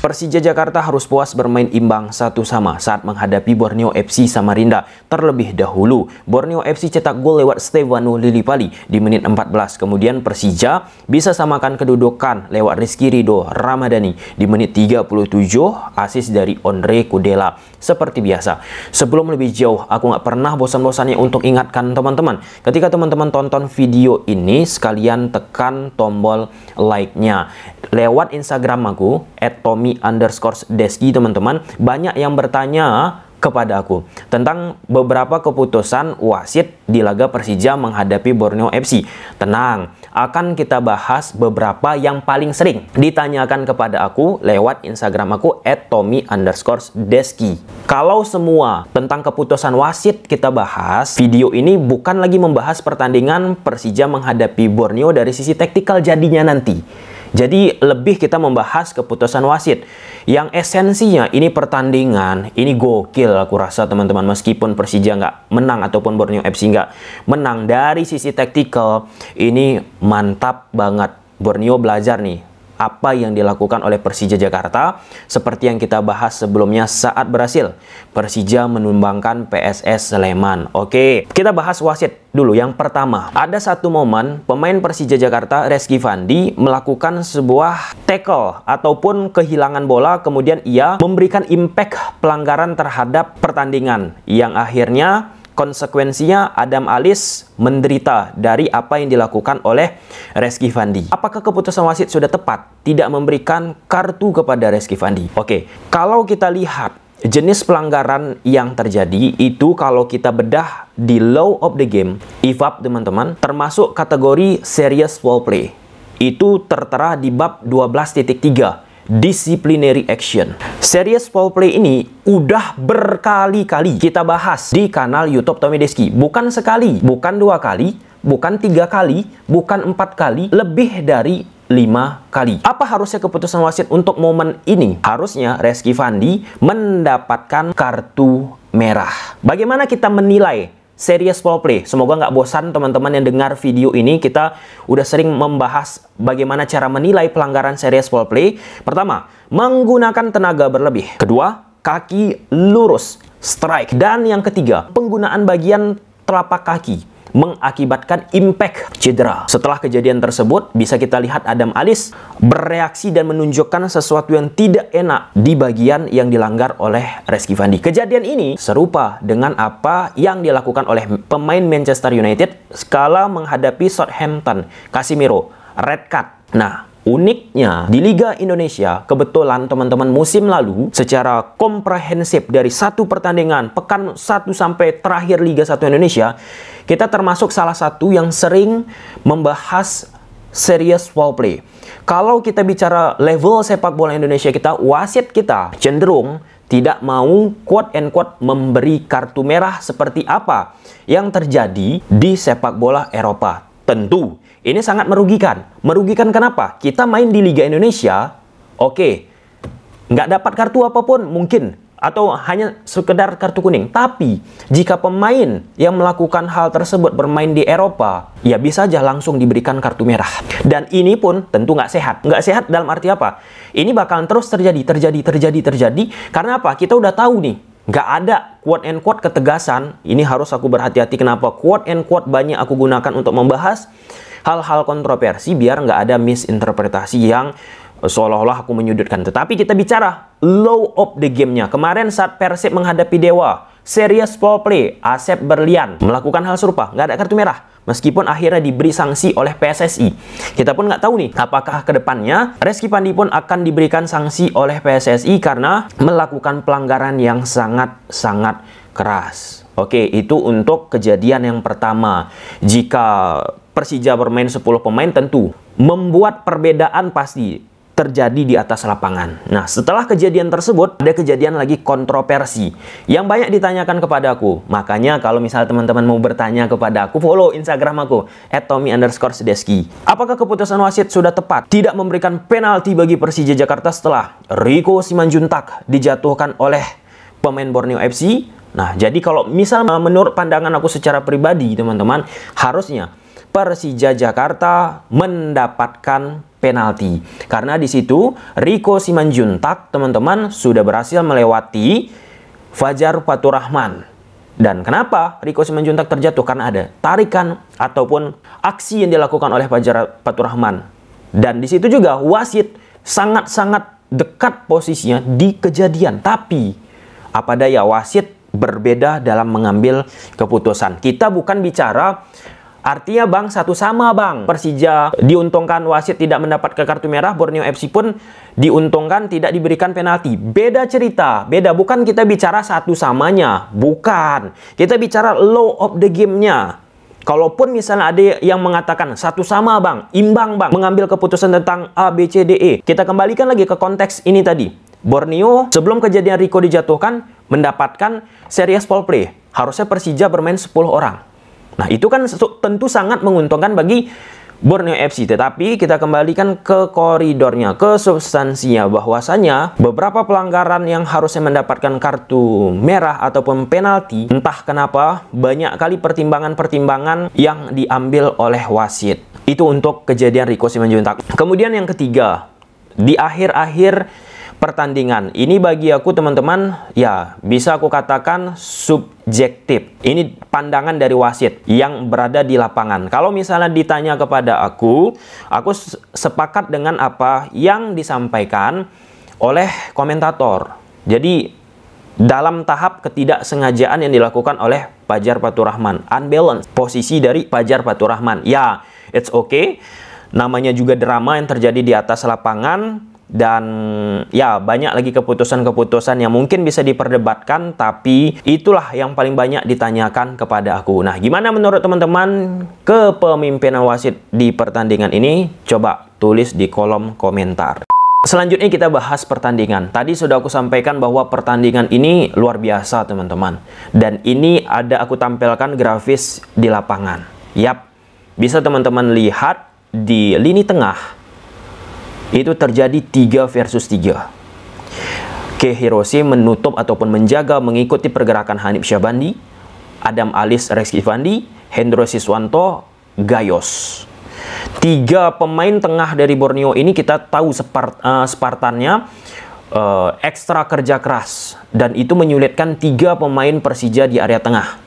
Persija Jakarta harus puas bermain imbang satu sama saat menghadapi Borneo FC Samarinda. Terlebih dahulu, Borneo FC cetak gol lewat Stefano Lillipali di menit 14. Kemudian Persija bisa samakan kedudukan lewat Rizky Rido Ramadhani di menit 37 asis dari Andre Kudela. Seperti biasa, sebelum lebih jauh, aku nggak pernah bosan-bosannya untuk ingatkan teman-teman. Ketika teman-teman tonton video ini, sekalian tekan tombol like-nya. Lewat Instagram aku, at Tommy Helmi underscore Deski teman-teman banyak yang bertanya kepada aku tentang beberapa keputusan wasit di laga Persija menghadapi Borneo FC. Tenang, akan kita bahas beberapa yang paling sering ditanyakan kepada aku lewat Instagram aku @tommy_deski. Kalau semua tentang keputusan wasit kita bahas, video ini bukan lagi membahas pertandingan Persija menghadapi Borneo dari sisi taktikal jadinya nanti jadi lebih kita membahas keputusan wasit yang esensinya ini pertandingan, ini gokil aku rasa teman-teman meskipun Persija nggak menang ataupun Borneo FC nggak menang dari sisi taktikal ini mantap banget Borneo belajar nih apa yang dilakukan oleh Persija Jakarta seperti yang kita bahas sebelumnya saat berhasil Persija menumbangkan PSS Sleman. Oke, kita bahas wasit dulu yang pertama. Ada satu momen pemain Persija Jakarta Reski Fandi melakukan sebuah tackle ataupun kehilangan bola kemudian ia memberikan impact pelanggaran terhadap pertandingan yang akhirnya konsekuensinya Adam Alis menderita dari apa yang dilakukan oleh Reski Fandi. Apakah keputusan wasit sudah tepat tidak memberikan kartu kepada Reski Fandi? Oke, kalau kita lihat jenis pelanggaran yang terjadi itu kalau kita bedah di low of the game, IFAB teman-teman, termasuk kategori serious foul play. Itu tertera di bab 12.3 disciplinary action. Serious foul play ini udah berkali-kali kita bahas di kanal YouTube Tommy Deski. Bukan sekali, bukan dua kali, bukan tiga kali, bukan empat kali, lebih dari lima kali. Apa harusnya keputusan wasit untuk momen ini? Harusnya Reski Fandi mendapatkan kartu merah. Bagaimana kita menilai series play. Semoga nggak bosan teman-teman yang dengar video ini. Kita udah sering membahas bagaimana cara menilai pelanggaran series play. Pertama, menggunakan tenaga berlebih. Kedua, kaki lurus, strike. Dan yang ketiga, penggunaan bagian telapak kaki mengakibatkan impact cedera. Setelah kejadian tersebut, bisa kita lihat Adam Alis bereaksi dan menunjukkan sesuatu yang tidak enak di bagian yang dilanggar oleh Reski Fandi. Kejadian ini serupa dengan apa yang dilakukan oleh pemain Manchester United skala menghadapi Southampton, Casimiro, red card. Nah, Uniknya, di Liga Indonesia, kebetulan teman-teman musim lalu secara komprehensif dari satu pertandingan pekan satu sampai terakhir Liga 1 Indonesia, kita termasuk salah satu yang sering membahas serius foul play. Kalau kita bicara level sepak bola Indonesia kita, wasit kita cenderung tidak mau quote and quote memberi kartu merah seperti apa yang terjadi di sepak bola Eropa. Tentu ini sangat merugikan. Merugikan kenapa? Kita main di Liga Indonesia, oke, okay, nggak dapat kartu apapun mungkin atau hanya sekedar kartu kuning. Tapi jika pemain yang melakukan hal tersebut bermain di Eropa, ya bisa aja langsung diberikan kartu merah. Dan ini pun tentu nggak sehat. Nggak sehat dalam arti apa? Ini bakalan terus terjadi, terjadi, terjadi, terjadi. Karena apa? Kita udah tahu nih, nggak ada quote and quote ketegasan. Ini harus aku berhati-hati kenapa quote and quote banyak aku gunakan untuk membahas hal-hal kontroversi biar nggak ada misinterpretasi yang seolah-olah aku menyudutkan. Tetapi kita bicara low of the game-nya. Kemarin saat Persib menghadapi Dewa, serius foul play, Asep Berlian melakukan hal serupa, nggak ada kartu merah. Meskipun akhirnya diberi sanksi oleh PSSI. Kita pun nggak tahu nih, apakah kedepannya Reski Pandi pun akan diberikan sanksi oleh PSSI karena melakukan pelanggaran yang sangat-sangat keras. Oke, itu untuk kejadian yang pertama. Jika Persija bermain 10 pemain tentu membuat perbedaan pasti terjadi di atas lapangan. Nah, setelah kejadian tersebut, ada kejadian lagi kontroversi yang banyak ditanyakan kepada aku. Makanya kalau misalnya teman-teman mau bertanya kepada aku, follow Instagram aku, @tommy underscore Apakah keputusan wasit sudah tepat? Tidak memberikan penalti bagi Persija Jakarta setelah Riko Simanjuntak dijatuhkan oleh pemain Borneo FC Nah, jadi kalau misal menurut pandangan aku secara pribadi, teman-teman, harusnya Persija Jakarta mendapatkan penalti. Karena di situ Riko Simanjuntak, teman-teman, sudah berhasil melewati Fajar Faturrahman. Dan kenapa Riko Simanjuntak terjatuh? Karena ada tarikan ataupun aksi yang dilakukan oleh Fajar Faturrahman. Dan di situ juga wasit sangat-sangat dekat posisinya di kejadian. Tapi apa daya wasit berbeda dalam mengambil keputusan. Kita bukan bicara Artinya bang, satu sama bang. Persija diuntungkan wasit tidak mendapat ke kartu merah, Borneo FC pun diuntungkan tidak diberikan penalti. Beda cerita, beda. Bukan kita bicara satu samanya, bukan. Kita bicara low of the game-nya. Kalaupun misalnya ada yang mengatakan satu sama bang, imbang bang, mengambil keputusan tentang A, B, C, D, E. Kita kembalikan lagi ke konteks ini tadi. Borneo sebelum kejadian Rico dijatuhkan, mendapatkan Series play Harusnya Persija bermain 10 orang. Nah, itu kan tentu sangat menguntungkan bagi Borneo FC. Tetapi kita kembalikan ke koridornya, ke substansinya bahwasannya beberapa pelanggaran yang harusnya mendapatkan kartu merah ataupun penalti, entah kenapa banyak kali pertimbangan-pertimbangan yang diambil oleh wasit. Itu untuk kejadian Riko Simanjuntak. Kemudian yang ketiga, di akhir-akhir pertandingan. Ini bagi aku teman-teman ya bisa aku katakan subjektif. Ini pandangan dari wasit yang berada di lapangan. Kalau misalnya ditanya kepada aku, aku sepakat dengan apa yang disampaikan oleh komentator. Jadi dalam tahap ketidaksengajaan yang dilakukan oleh Pajar Rahman unbalanced posisi dari Pajar Rahman Ya, it's okay. Namanya juga drama yang terjadi di atas lapangan, dan ya banyak lagi keputusan-keputusan yang mungkin bisa diperdebatkan tapi itulah yang paling banyak ditanyakan kepada aku. Nah, gimana menurut teman-teman kepemimpinan wasit di pertandingan ini? Coba tulis di kolom komentar. Selanjutnya kita bahas pertandingan. Tadi sudah aku sampaikan bahwa pertandingan ini luar biasa teman-teman. Dan ini ada aku tampilkan grafis di lapangan. Yap, bisa teman-teman lihat di lini tengah itu terjadi 3 versus 3. Ke Hiroshi menutup ataupun menjaga mengikuti pergerakan Hanif Syabandi, Adam Alis Reski Fandi, Hendro Siswanto, Gayos. Tiga pemain tengah dari Borneo ini kita tahu Spart uh, Spartannya uh, ekstra kerja keras dan itu menyulitkan tiga pemain Persija di area tengah.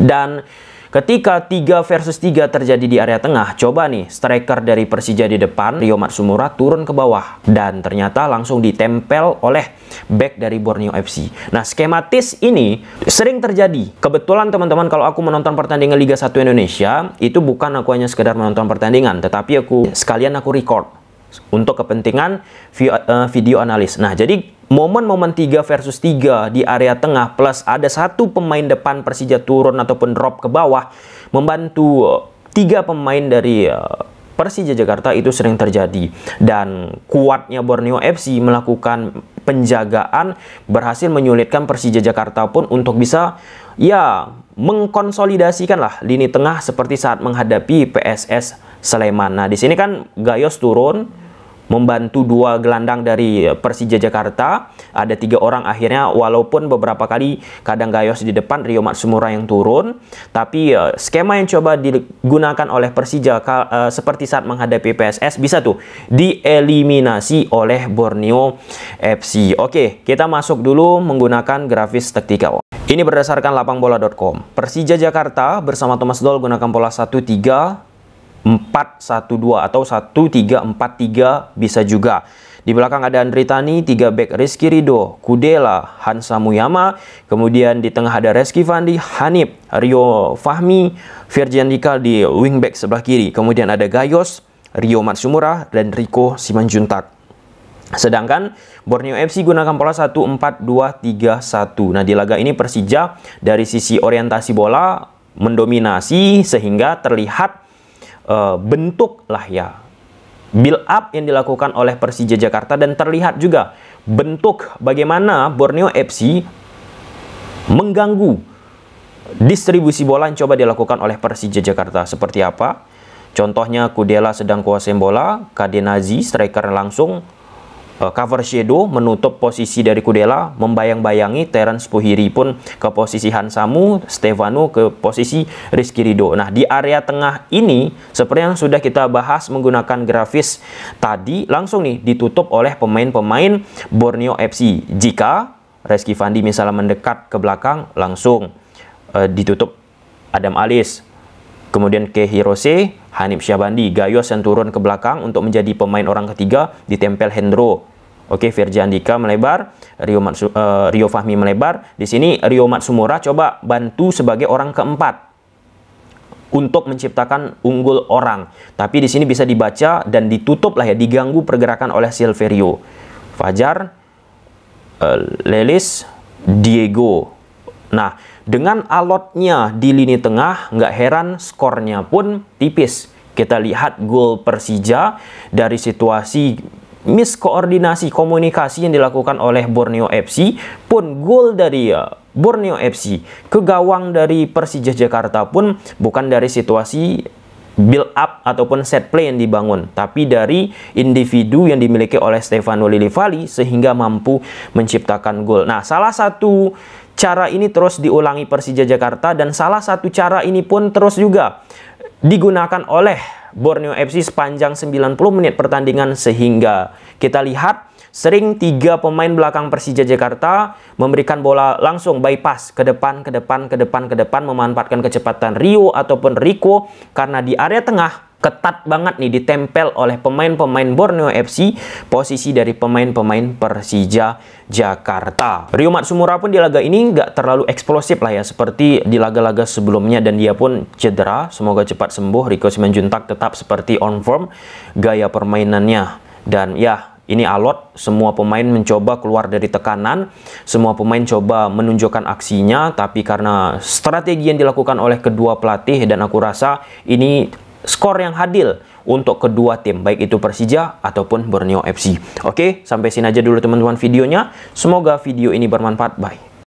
Dan Ketika 3 versus 3 terjadi di area tengah, coba nih striker dari Persija di depan, Rio Matsumura turun ke bawah dan ternyata langsung ditempel oleh back dari Borneo FC. Nah, skematis ini sering terjadi. Kebetulan teman-teman kalau aku menonton pertandingan Liga 1 Indonesia, itu bukan aku hanya sekedar menonton pertandingan, tetapi aku sekalian aku record untuk kepentingan eh, video analis. Nah, jadi momen-momen 3 versus 3 di area tengah plus ada satu pemain depan Persija turun ataupun drop ke bawah membantu eh, tiga pemain dari eh, Persija Jakarta itu sering terjadi dan kuatnya Borneo FC melakukan penjagaan berhasil menyulitkan Persija Jakarta pun untuk bisa ya mengkonsolidasikanlah lini tengah seperti saat menghadapi PSS Sleman. Nah, di sini kan Gayos turun, membantu dua gelandang dari Persija Jakarta. Ada tiga orang akhirnya walaupun beberapa kali kadang Gayos di depan, Rio Matsumura yang turun. Tapi uh, skema yang coba digunakan oleh Persija uh, seperti saat menghadapi PSS bisa tuh dieliminasi oleh Borneo FC. Oke, kita masuk dulu menggunakan grafis taktikal. Ini berdasarkan lapangbola.com. Persija Jakarta bersama Thomas Doll gunakan pola 1 3 412 atau 1343 bisa juga. Di belakang ada Andri Tani, 3 back Rizky Rido, Kudela, Hansa Muyama, kemudian di tengah ada Reski Fandi, Hanif, Rio Fahmi, Virgian Dikal di wingback sebelah kiri, kemudian ada Gayos, Rio Matsumura, dan Rico Simanjuntak. Sedangkan Borneo FC gunakan pola 1-4-2-3-1. Nah di laga ini Persija dari sisi orientasi bola mendominasi sehingga terlihat uh, bentuk ya build up yang dilakukan oleh Persija Jakarta dan terlihat juga bentuk bagaimana Borneo FC mengganggu distribusi bola yang coba dilakukan oleh Persija Jakarta seperti apa? Contohnya Kudela sedang kuasai bola, Kadenazi striker langsung Eh, cover shadow menutup posisi dari Kudela membayang-bayangi Terence Puhiri pun ke posisi Hansamu Stefano ke posisi Rizky Rido nah di area tengah ini seperti yang sudah kita bahas menggunakan grafis tadi langsung nih ditutup oleh pemain-pemain Borneo FC jika Reski Fandi misalnya mendekat ke belakang langsung uh, ditutup Adam Alis Kemudian ke Hirose, Hanif Syabandi, Gayos yang turun ke belakang untuk menjadi pemain orang ketiga di tempel Hendro. Oke, Firja Andika melebar, Rio, Matsu, uh, Rio Fahmi melebar. Di sini Rio Matsumura coba bantu sebagai orang keempat untuk menciptakan unggul orang. Tapi di sini bisa dibaca dan ditutup lah ya, diganggu pergerakan oleh Silverio. Fajar, uh, Lelis, Diego. Nah, dengan alotnya di lini tengah, nggak heran skornya pun tipis. Kita lihat gol Persija dari situasi miskoordinasi komunikasi yang dilakukan oleh Borneo FC pun gol dari eh, Borneo FC ke gawang dari Persija Jakarta pun bukan dari situasi build up ataupun set play yang dibangun, tapi dari individu yang dimiliki oleh Stefano Lillivali sehingga mampu menciptakan gol. Nah, salah satu cara ini terus diulangi Persija Jakarta dan salah satu cara ini pun terus juga digunakan oleh Borneo FC sepanjang 90 menit pertandingan sehingga kita lihat Sering tiga pemain belakang Persija Jakarta memberikan bola langsung bypass ke depan, ke depan, ke depan, ke depan memanfaatkan kecepatan Rio ataupun Rico karena di area tengah ketat banget nih ditempel oleh pemain-pemain Borneo FC posisi dari pemain-pemain Persija Jakarta. Rio Matsumura pun di laga ini nggak terlalu eksplosif lah ya seperti di laga-laga sebelumnya dan dia pun cedera. Semoga cepat sembuh. Rico Simanjuntak tetap seperti on form gaya permainannya dan ya ini alot, semua pemain mencoba keluar dari tekanan, semua pemain coba menunjukkan aksinya, tapi karena strategi yang dilakukan oleh kedua pelatih dan aku rasa ini skor yang hadil untuk kedua tim, baik itu Persija ataupun Borneo FC. Oke, sampai sini aja dulu teman-teman videonya. Semoga video ini bermanfaat. Bye.